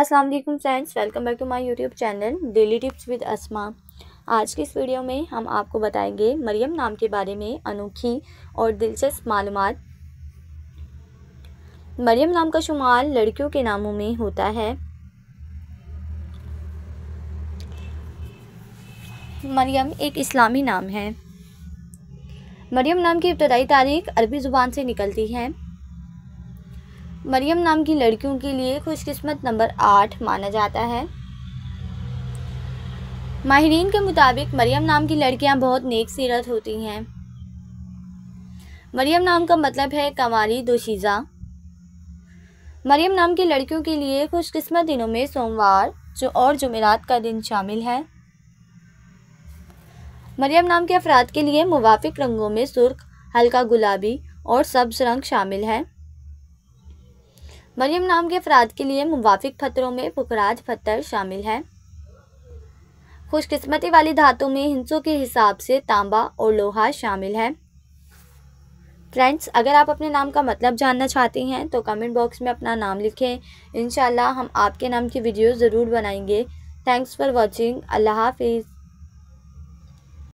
अस्सलाम वालेकुम friends welcome back to my YouTube channel daily tips with Asma आज की इस वीडियो में हम आपको बताएंगे मरियम नाम के बारे में अनोखी और दिलचस्प मालूम मरियम नाम का शुमार लड़कियों के नामों में होता है मरियम एक इस्लामी नाम है मरियम नाम की इब्तदाई तारीख अरबी ज़ुबान से निकलती है मरियम नाम की लड़कियों के लिए खुशकिस्मत नंबर आठ माना जाता है माहरीन के मुताबिक मरियम नाम की लड़कियां बहुत नेक सीरत होती हैं मरियम नाम का मतलब है कंवारी दोशीज़ा मरियम नाम की लड़कियों के लिए खुशकस्मत दिनों में सोमवार जो और जुमेरात का दिन शामिल है मरियम नाम के अफराद के लिए मुवाफिक रंगों में सुर्ख हल्का गुलाबी और सब्ज रंग शामिल है मरियम नाम के अफराद के लिए मुवाफिक पत्थरों में पुखराज पत्थर शामिल है ख़ुशकस्मती वाली धातु में हिंसों के हिसाब से तांबा और लोहा शामिल है फ्रेंड्स अगर आप अपने नाम का मतलब जानना चाहते हैं तो कमेंट बॉक्स में अपना नाम लिखें इन हम आपके नाम की वीडियो ज़रूर बनाएंगे थैंक्स फॉर वॉचिंग अल्लाह हाफिज़